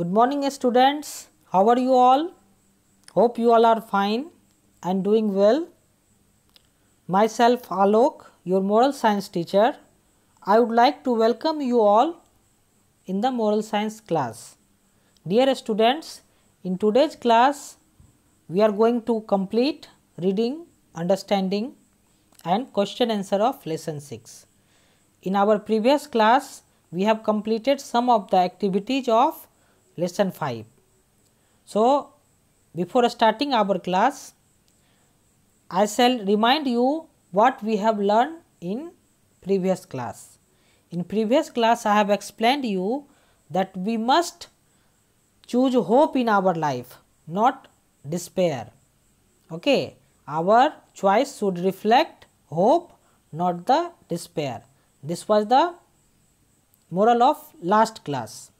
Good morning students. How are you all? Hope you all are fine and doing well. Myself Alok, your moral science teacher. I would like to welcome you all in the moral science class. Dear students, in today's class, we are going to complete reading, understanding and question answer of lesson 6. In our previous class, we have completed some of the activities of lesson 5. So, before starting our class, I shall remind you what we have learned in previous class. In previous class, I have explained you that we must choose hope in our life, not despair. Okay, our choice should reflect hope, not the despair. This was the moral of last class.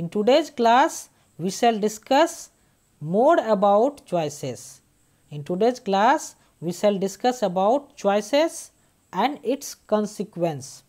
In today's class, we shall discuss more about choices. In today's class, we shall discuss about choices and its consequence.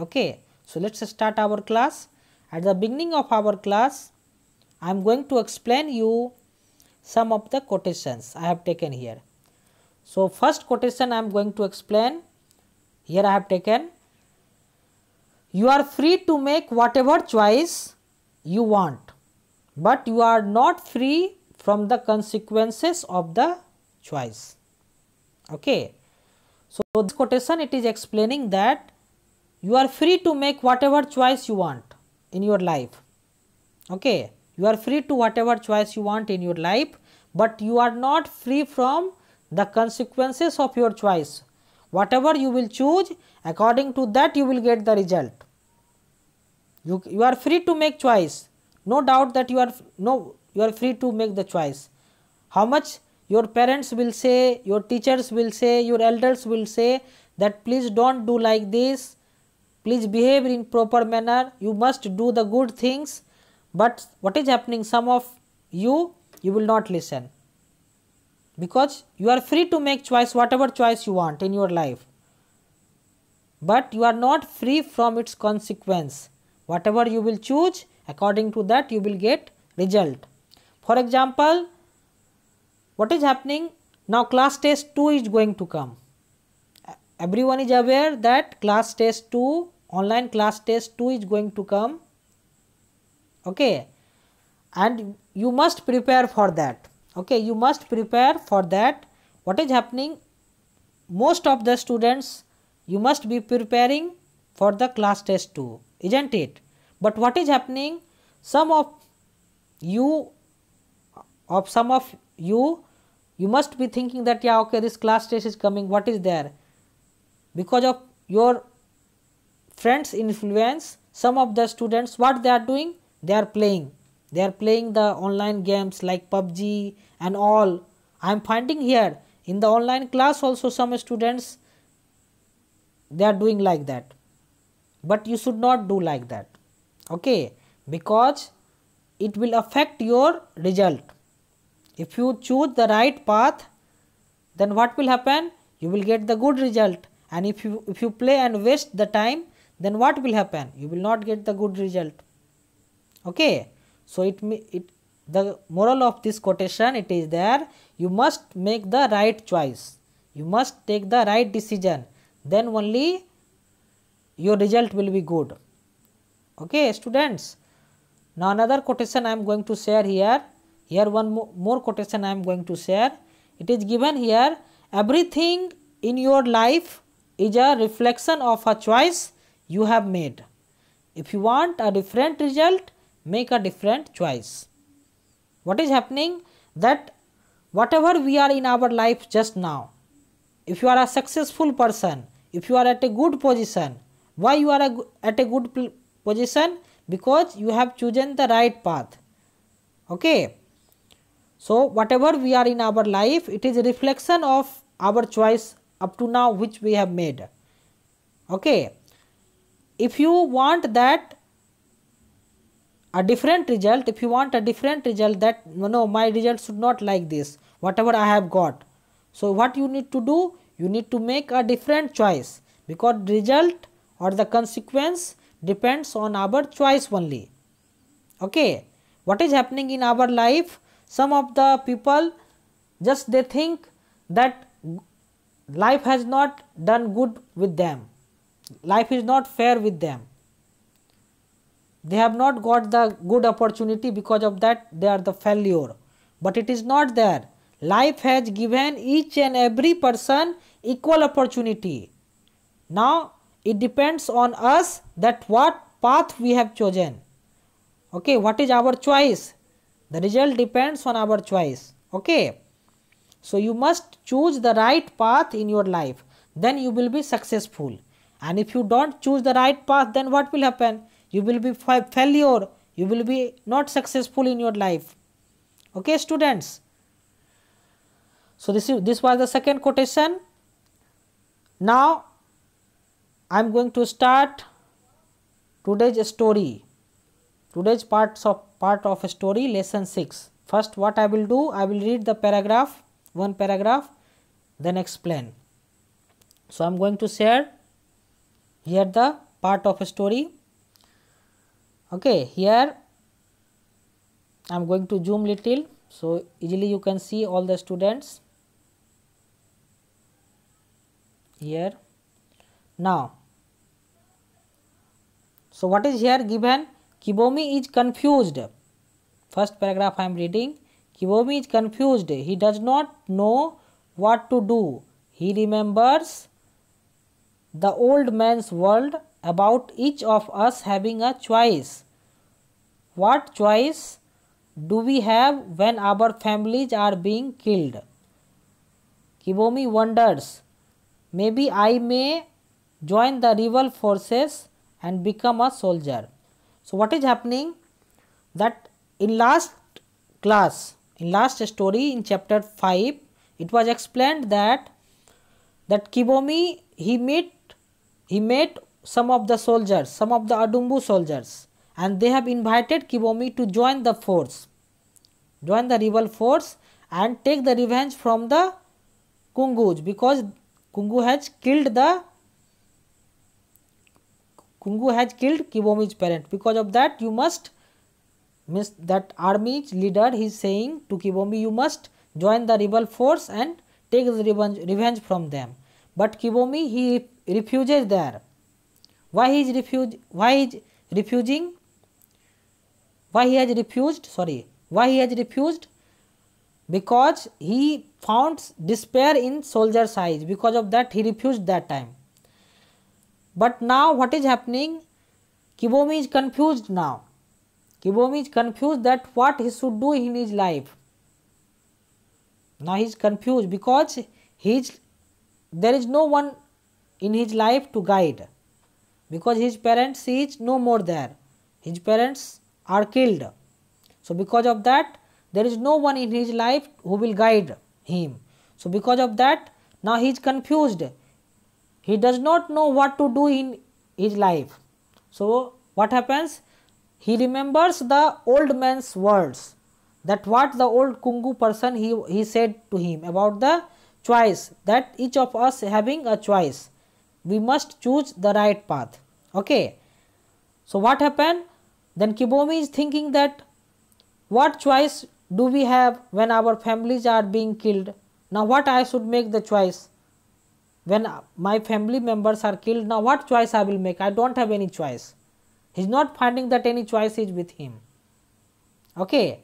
Okay. So, let us start our class. At the beginning of our class, I am going to explain you some of the quotations I have taken here. So, first quotation I am going to explain. Here I have taken, you are free to make whatever choice you want but you are not free from the consequences of the choice okay so this quotation it is explaining that you are free to make whatever choice you want in your life okay you are free to whatever choice you want in your life but you are not free from the consequences of your choice whatever you will choose according to that you will get the result you, you are free to make choice no doubt that you are no you are free to make the choice how much your parents will say your teachers will say your elders will say that please don't do like this please behave in proper manner you must do the good things but what is happening some of you you will not listen because you are free to make choice whatever choice you want in your life but you are not free from its consequence Whatever you will choose according to that you will get result. For example, what is happening now class test 2 is going to come. Everyone is aware that class test 2 online class test 2 is going to come okay and you must prepare for that okay you must prepare for that what is happening most of the students you must be preparing for the class test 2 isn't it? But what is happening? Some of you, of some of you, you must be thinking that yeah, okay, this class test is coming. What is there? Because of your friends' influence, some of the students, what they are doing? They are playing. They are playing the online games like PUBG and all. I am finding here in the online class also some students they are doing like that but you should not do like that okay because it will affect your result if you choose the right path then what will happen you will get the good result and if you if you play and waste the time then what will happen you will not get the good result okay so it it the moral of this quotation it is there you must make the right choice you must take the right decision then only your result will be good okay students now another quotation i am going to share here here one mo more quotation i am going to share it is given here everything in your life is a reflection of a choice you have made if you want a different result make a different choice what is happening that whatever we are in our life just now if you are a successful person if you are at a good position why you are a, at a good position? Because you have chosen the right path. Okay. So, whatever we are in our life, it is a reflection of our choice up to now which we have made. Okay. If you want that a different result, if you want a different result that no, my result should not like this, whatever I have got. So, what you need to do? You need to make a different choice because result or the consequence depends on our choice only. Okay. What is happening in our life? Some of the people just they think that life has not done good with them. Life is not fair with them. They have not got the good opportunity because of that they are the failure. But it is not there. Life has given each and every person equal opportunity. Now it depends on us that what path we have chosen okay what is our choice the result depends on our choice okay so you must choose the right path in your life then you will be successful and if you don't choose the right path then what will happen you will be failure you will be not successful in your life okay students so this is this was the second quotation now I am going to start today's story, today's parts of part of story lesson 6. First what I will do, I will read the paragraph, one paragraph, then explain. So, I am going to share here the part of a story. Okay, here I am going to zoom little, so easily you can see all the students here. Now, so, what is here given? Kibomi is confused. First paragraph I am reading. Kibomi is confused. He does not know what to do. He remembers the old man's world about each of us having a choice. What choice do we have when our families are being killed? Kibomi wonders. Maybe I may join the rival forces and become a soldier. So, what is happening that in last class, in last story in chapter 5, it was explained that that Kibomi he met he met some of the soldiers, some of the Adumbu soldiers and they have invited Kibomi to join the force, join the rebel force and take the revenge from the Kungus because Kungu has killed the Kungu has killed Kibomi's parent. Because of that, you must means that army's leader is saying to Kibomi, you must join the rebel force and take the revenge, revenge from them. But Kibomi he refuses there. Why he is refuse? Why is refusing? Why he has refused? Sorry, why he has refused? Because he found despair in soldier's eyes. Because of that, he refused that time. But now what is happening? Kibomi is confused now. Kibomi is confused that what he should do in his life. Now he is confused because he is, there is no one in his life to guide because his parents is no more there. His parents are killed. So because of that there is no one in his life who will guide him. So because of that now he is confused he does not know what to do in his life so what happens he remembers the old man's words that what the old kungu person he, he said to him about the choice that each of us having a choice we must choose the right path okay so what happened then kibomi is thinking that what choice do we have when our families are being killed now what i should make the choice when my family members are killed now what choice i will make i don't have any choice he is not finding that any choice is with him okay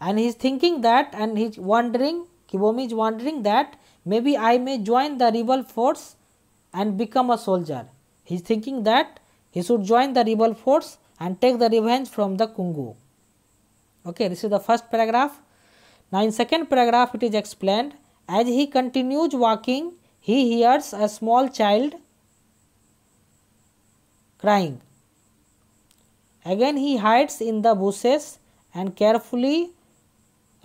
and he is thinking that and he is wondering kibomi is wondering that maybe i may join the rebel force and become a soldier he is thinking that he should join the rebel force and take the revenge from the kungu okay this is the first paragraph now in second paragraph it is explained as he continues walking he hears a small child crying. Again he hides in the bushes and carefully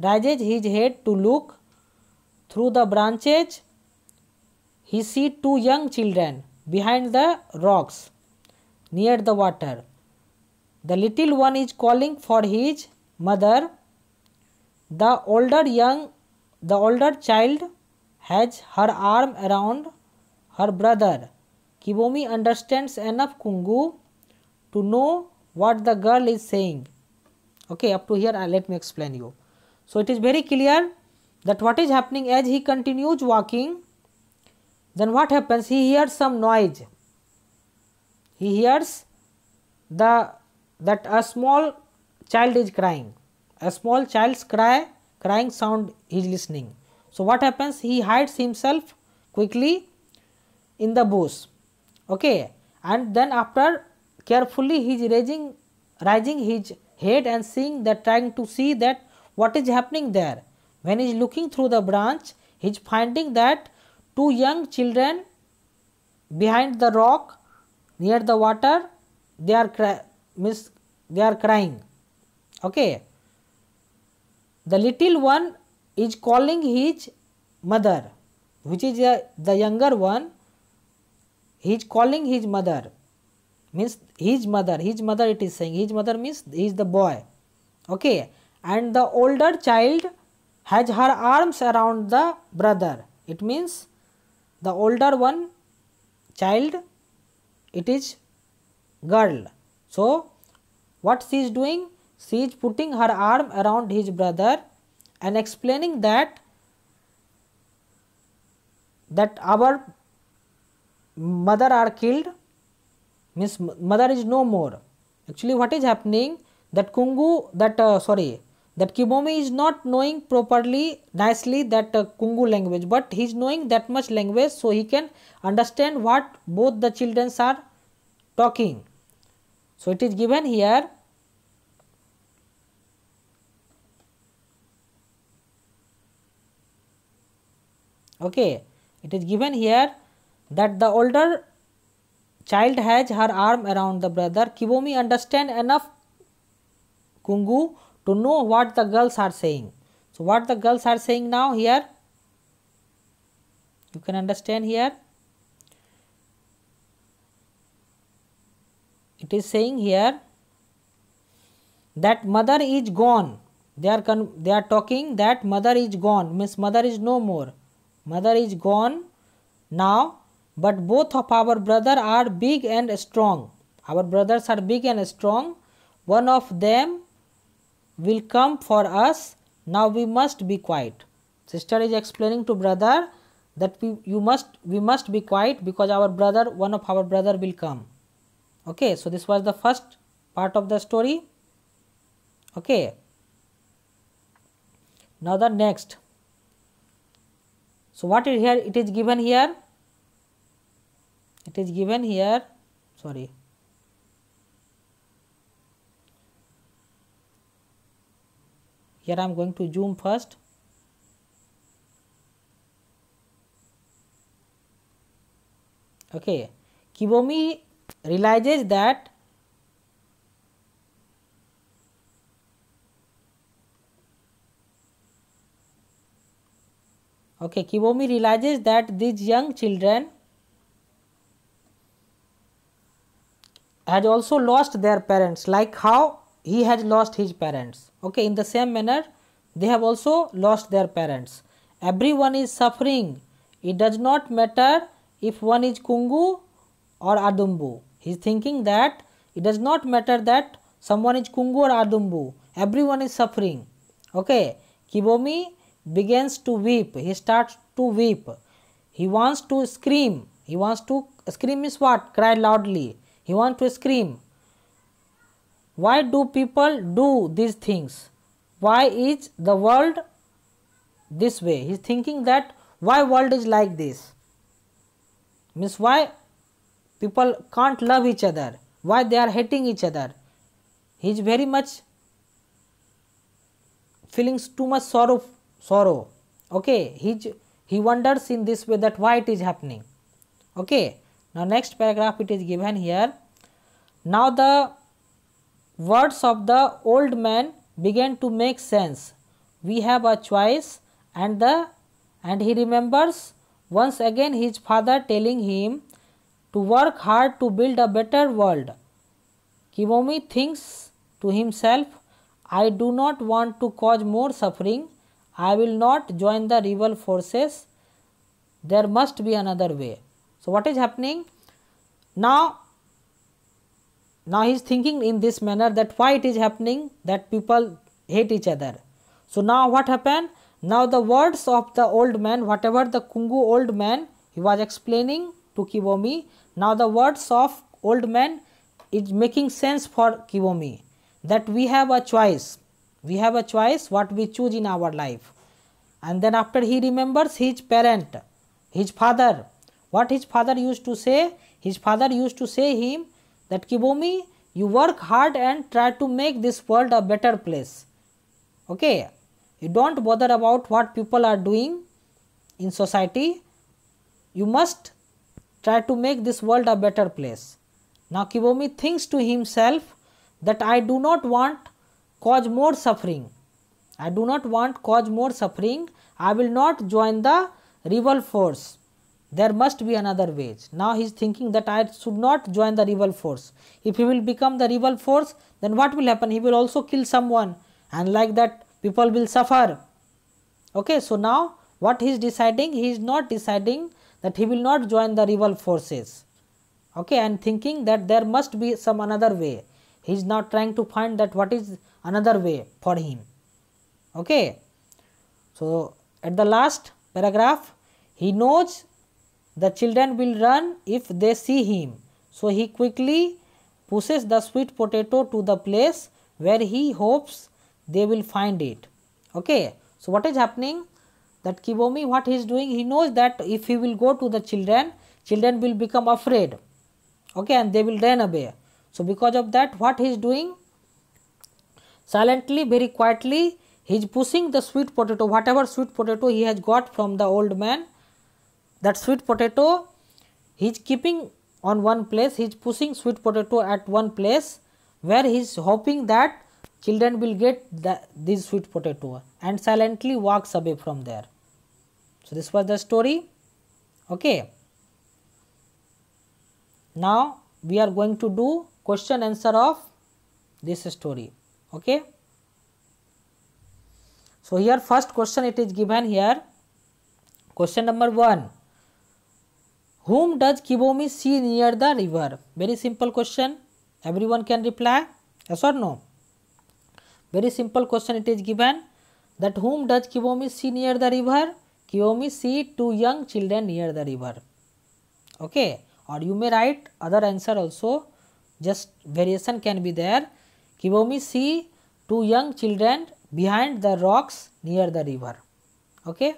raises his head to look. Through the branches he sees two young children behind the rocks near the water. The little one is calling for his mother. The older young the older child has her arm around her brother कि Kibomi understand enough Kungu to know what the girl is saying okay up to here I let me explain you so it is very clear that what is happening as he continues walking then what happens he hear some noise he hears the that a small child is crying a small child cry crying sound is listening So, what happens? He hides himself quickly in the bush okay. and then after carefully he is raising, raising his head and seeing that trying to see that what is happening there. When he is looking through the branch, he is finding that two young children behind the rock near the water they are they are crying okay the little one is calling his mother which is the younger one he is calling his mother means his mother his mother it is saying his mother means is the boy okay and the older child has her arms around the brother it means the older one child it is girl so what she is doing she is putting her arm around his brother and explaining that that our mother are killed means mother is no more actually what is happening that kungu that uh, sorry that kibomi is not knowing properly nicely that uh, kungu language but he is knowing that much language so he can understand what both the children are talking so it is given here okay it is given here that the older child has her arm around the brother kibomi understand enough kungu to know what the girls are saying so what the girls are saying now here you can understand here it is saying here that mother is gone they are they are talking that mother is gone means mother is no more Mother is gone now, but both of our brother are big and strong. Our brothers are big and strong. One of them will come for us. Now we must be quiet. Sister is explaining to brother that we you must we must be quiet because our brother one of our brother will come okay so this was the first part of the story okay now the next so, what is here? It is given here, it is given here, sorry. Here I am going to zoom first. Okay. Kibomi realizes that okay Kibomi realizes that these young children has also lost their parents like how he has lost his parents okay in the same manner they have also lost their parents everyone is suffering it does not matter if one is Kungu और Adambu he is thinking that it does not matter that someone is Kungu और Adambu everyone is suffering okay Kibomi begins to weep. He starts to weep. He wants to scream. He wants to scream is what? Cry loudly. He wants to scream. Why do people do these things? Why is the world this way? He is thinking that why world is like this? Means why people can't love each other? Why they are hating each other? He is very much feeling too much sorrow sorrow okay he he wonders in this way that why it is happening okay now next paragraph it is given here now the words of the old man began to make sense we have a choice and the and he remembers once again his father telling him to work hard to build a better world kimomi thinks to himself i do not want to cause more suffering I will not join the rebel forces. There must be another way. So, what is happening? Now, now he is thinking in this manner that why it is happening that people hate each other. So, now what happened? Now, the words of the old man, whatever the Kungu old man, he was explaining to Kibomi. Now, the words of old man is making sense for Kibomi that we have a choice we have a choice what we choose in our life. And then after he remembers his parent, his father. What his father used to say? His father used to say him that Kibomi, you work hard and try to make this world a better place. Okay. You don't bother about what people are doing in society. You must try to make this world a better place. Now Kibomi thinks to himself that I do not want cause more suffering. I do not want cause more suffering. I will not join the rival force. There must be another way. Now he is thinking that I should not join the rival force. If he will become the rival force, then what will happen? He will also kill someone and like that people will suffer. Okay, so now what he is deciding? He is not deciding that he will not join the rival forces. Okay, and thinking that there must be some another way he is now trying to find that what is another way for him okay so at the last paragraph he knows the children will run if they see him so he quickly pushes the sweet potato to the place where he hopes they will find it okay so what is happening that kibomi what he is doing he knows that if he will go to the children children will become afraid okay and they will run away so, because of that what he is doing? Silently, very quietly, he is pushing the sweet potato, whatever sweet potato he has got from the old man, that sweet potato, he is keeping on one place, he is pushing sweet potato at one place where he is hoping that children will get the, this sweet potato and silently walks away from there. So, this was the story. Okay. Now, we are going to do question answer of this story okay so here first question it is given here question number 1 whom does kibomi see near the river very simple question everyone can reply yes or no very simple question it is given that whom does kibomi see near the river kibomi see two young children near the river okay or you may write other answer also just variation can be there. Kibomi see two young children behind the rocks near the river. Okay.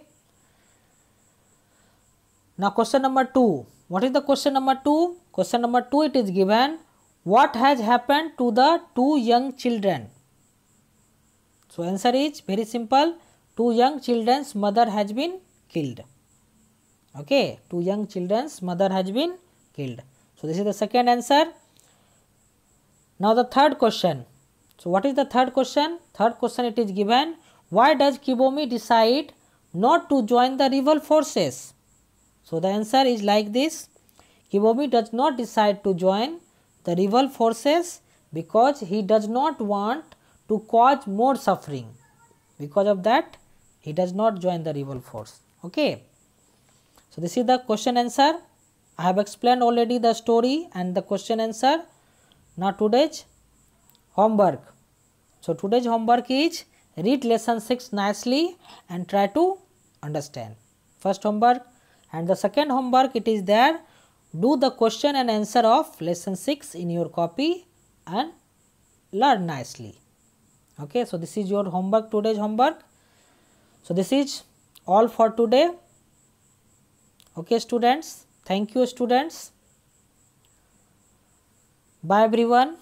Now question number 2. What is the question number 2? Question number 2 it is given what has happened to the two young children? So answer is very simple two young children's mother has been killed. Okay, two young children's mother has been killed. So this is the second answer now the third question. So what is the third question? Third question it is given. Why does Kibomi decide not to join the rival forces? So the answer is like this. Kibomi does not decide to join the rival forces because he does not want to cause more suffering. Because of that, he does not join the rival force. Okay. So this is the question answer. I have explained already the story and the question answer. Now, today's homework. So, today's homework is read lesson 6 nicely and try to understand. First homework and the second homework it is there do the question and answer of lesson 6 in your copy and learn nicely. Okay, so this is your homework today's homework. So this is all for today. Okay students, thank you students. Bye everyone.